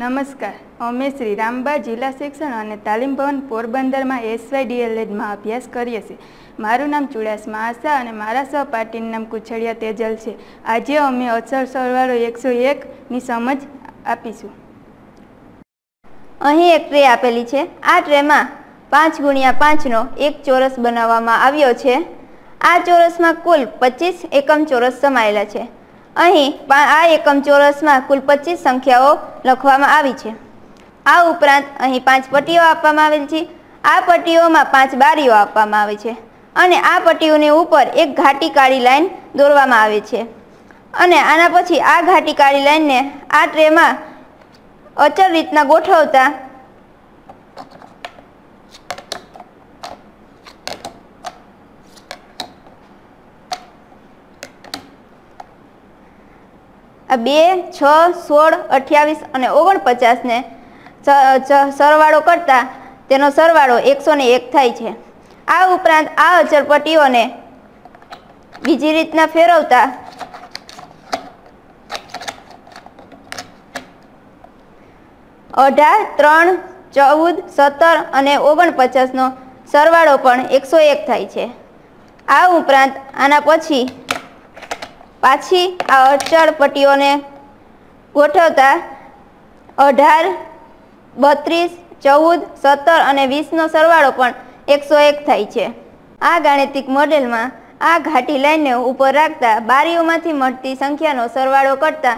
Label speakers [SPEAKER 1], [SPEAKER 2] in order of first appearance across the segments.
[SPEAKER 1] નમસ્કાર અમે શ્રી રામબા જિલ્લા શિક્ષણ અને તાલીમ ભવન પોરબંદરમાં એસવાય ડીએલએડમાં અભ્યાસ કરીએ છીએ મારું નામ ચુડાસમા આશા અને મારા સહપાઠીનું નામ કુછડિયા તેજલ છે આજે અમે અક્ષર સરવાળો એકસો એકની સમજ આપીશું
[SPEAKER 2] અહીં એક ટ્રે આપેલી છે આ ટ્રેમાં પાંચ ગુણ્યા પાંચનો એક ચોરસ બનાવવામાં આવ્યો છે આ ચોરસમાં કુલ પચીસ એકમ ચોરસ સમાયેલા છે અહીં આ એકમ ચોરસમાં કુલ પચીસ સંખ્યાઓ લખવામાં આવી છે આ ઉપરાંત અહીં પાંચ પટ્ટીઓ આપવામાં આવેલ છે આ પટ્ટીઓમાં પાંચ બારીઓ આપવામાં આવે છે અને આ પટ્ટીઓની ઉપર એક ઘાટી કાળી લાઈન દોરવામાં આવે છે અને આના પછી આ ઘાટી કાળી લાઈનને આ ટ્રેમાં અચળ રીતના ગોઠવતા આ બે છ સોળ અઠ્યાવીસ અને ઓગણપચાસને સરવાળો કરતાં તેનો સરવાળો એકસો ને એક થાય છે આ ઉપરાંત આ અચરપટ્ટીઓને બીજી રીતના ફેરવતા અઢાર ત્રણ ચૌદ સત્તર અને ઓગણપચાસનો સરવાળો પણ એકસો એક થાય છે આ ઉપરાંત આના પછી પાછી આ અચળ પટ્ટીઓને ગોઠવતા અઢાર બત્રીસ ચૌદ સત્તર અને વીસનો સરવાળો પણ એકસો એક થાય છે આ ગાણિતિક મોડેલમાં આ ઘાટી લાઈનને ઉપર રાખતા બારીઓમાંથી મળતી સંખ્યાનો સરવાળો કરતા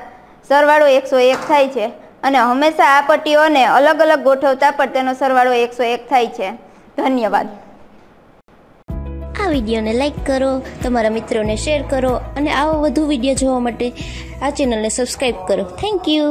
[SPEAKER 2] સરવાળો એકસો એક થાય છે અને હંમેશા આ પટ્ટીઓને અલગ અલગ ગોઠવતા પણ તેનો સરવાળો એકસો એક થાય છે ધન્યવાદ આ વિડીયોને લાઇક કરો તમારા મિત્રોને શેર કરો અને આવો વધુ વિડીયો જોવા માટે આ ચેનલને સબસ્ક્રાઈબ કરો થેન્ક યુ